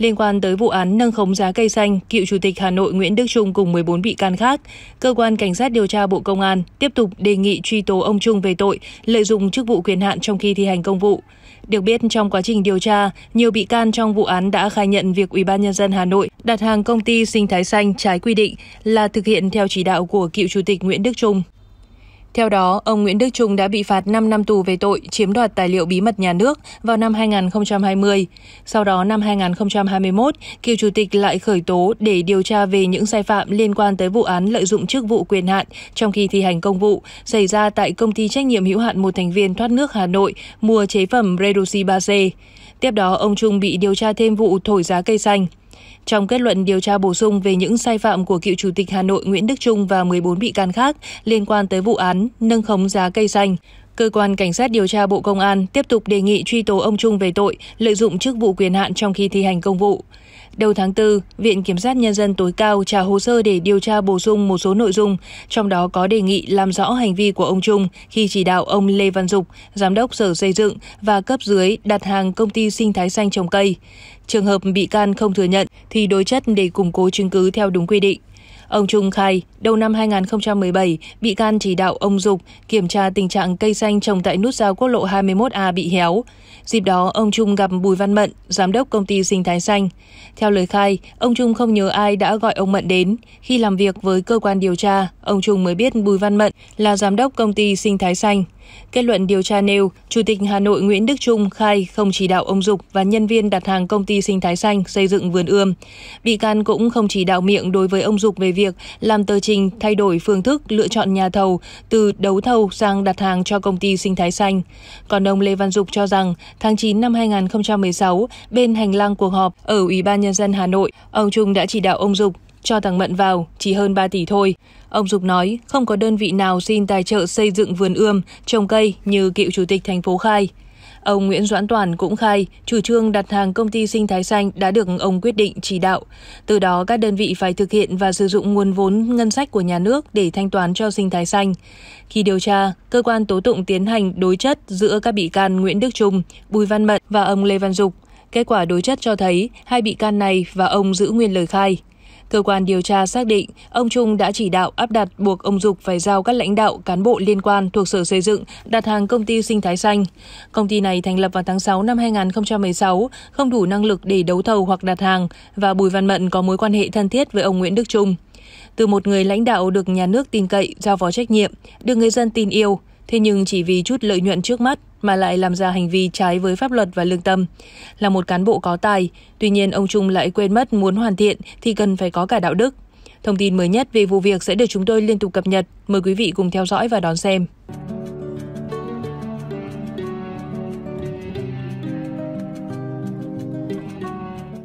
liên quan tới vụ án nâng khống giá cây xanh, cựu Chủ tịch Hà Nội Nguyễn Đức Trung cùng 14 bị can khác, cơ quan cảnh sát điều tra Bộ Công an tiếp tục đề nghị truy tố ông Trung về tội lợi dụng chức vụ quyền hạn trong khi thi hành công vụ. Được biết trong quá trình điều tra, nhiều bị can trong vụ án đã khai nhận việc Ủy ban nhân dân Hà Nội đặt hàng công ty Sinh thái xanh trái quy định là thực hiện theo chỉ đạo của cựu Chủ tịch Nguyễn Đức Trung. Theo đó, ông Nguyễn Đức Trung đã bị phạt 5 năm tù về tội chiếm đoạt tài liệu bí mật nhà nước vào năm 2020. Sau đó năm 2021, cựu chủ tịch lại khởi tố để điều tra về những sai phạm liên quan tới vụ án lợi dụng chức vụ quyền hạn trong khi thi hành công vụ xảy ra tại công ty trách nhiệm hữu hạn một thành viên thoát nước Hà Nội mua chế phẩm Redoxy 3C. Tiếp đó, ông Trung bị điều tra thêm vụ thổi giá cây xanh. Trong kết luận điều tra bổ sung về những sai phạm của cựu Chủ tịch Hà Nội Nguyễn Đức Trung và 14 bị can khác liên quan tới vụ án nâng khống giá cây xanh, Cơ quan Cảnh sát điều tra Bộ Công an tiếp tục đề nghị truy tố ông Trung về tội lợi dụng chức vụ quyền hạn trong khi thi hành công vụ. Đầu tháng 4, Viện Kiểm sát Nhân dân tối cao trả hồ sơ để điều tra bổ sung một số nội dung, trong đó có đề nghị làm rõ hành vi của ông Trung khi chỉ đạo ông Lê Văn Dục, Giám đốc Sở Xây dựng và cấp dưới đặt hàng công ty sinh thái xanh trồng cây. Trường hợp bị can không thừa nhận thì đối chất để củng cố chứng cứ theo đúng quy định. Ông Trung khai, đầu năm 2017, bị can chỉ đạo ông Dục kiểm tra tình trạng cây xanh trồng tại nút giao quốc lộ 21A bị héo. Dịp đó, ông Trung gặp Bùi Văn Mận, giám đốc công ty Sinh Thái Xanh. Theo lời khai, ông Trung không nhớ ai đã gọi ông Mận đến. Khi làm việc với cơ quan điều tra, ông Trung mới biết Bùi Văn Mận là giám đốc công ty Sinh Thái Xanh. Kết luận điều tra nêu, Chủ tịch Hà Nội Nguyễn Đức Trung khai không chỉ đạo ông Dục và nhân viên đặt hàng công ty sinh thái xanh xây dựng vườn ươm. Bị can cũng không chỉ đạo miệng đối với ông Dục về việc làm tờ trình thay đổi phương thức lựa chọn nhà thầu từ đấu thầu sang đặt hàng cho công ty sinh thái xanh. Còn ông Lê Văn Dục cho rằng tháng 9 năm 2016, bên hành lang cuộc họp ở Ủy ban Nhân dân Hà Nội, ông Trung đã chỉ đạo ông Dục cho thằng Mận vào, chỉ hơn 3 tỷ thôi. Ông Dục nói không có đơn vị nào xin tài trợ xây dựng vườn ươm, trồng cây như cựu chủ tịch thành phố khai. Ông Nguyễn Doãn Toàn cũng khai chủ trương đặt hàng công ty sinh thái xanh đã được ông quyết định chỉ đạo. Từ đó các đơn vị phải thực hiện và sử dụng nguồn vốn ngân sách của nhà nước để thanh toán cho sinh thái xanh. Khi điều tra, cơ quan tố tụng tiến hành đối chất giữa các bị can Nguyễn Đức Trung, Bùi Văn Mận và ông Lê Văn Dục. Kết quả đối chất cho thấy hai bị can này và ông giữ nguyên lời khai. Cơ quan điều tra xác định ông Trung đã chỉ đạo áp đặt buộc ông Dục phải giao các lãnh đạo cán bộ liên quan thuộc Sở Xây dựng đặt hàng công ty Sinh Thái Xanh. Công ty này thành lập vào tháng 6 năm 2016, không đủ năng lực để đấu thầu hoặc đặt hàng và Bùi Văn Mận có mối quan hệ thân thiết với ông Nguyễn Đức Trung. Từ một người lãnh đạo được nhà nước tin cậy, giao phó trách nhiệm, được người dân tin yêu, Thế nhưng chỉ vì chút lợi nhuận trước mắt mà lại làm ra hành vi trái với pháp luật và lương tâm. Là một cán bộ có tài, tuy nhiên ông Trung lại quên mất muốn hoàn thiện thì cần phải có cả đạo đức. Thông tin mới nhất về vụ việc sẽ được chúng tôi liên tục cập nhật. Mời quý vị cùng theo dõi và đón xem.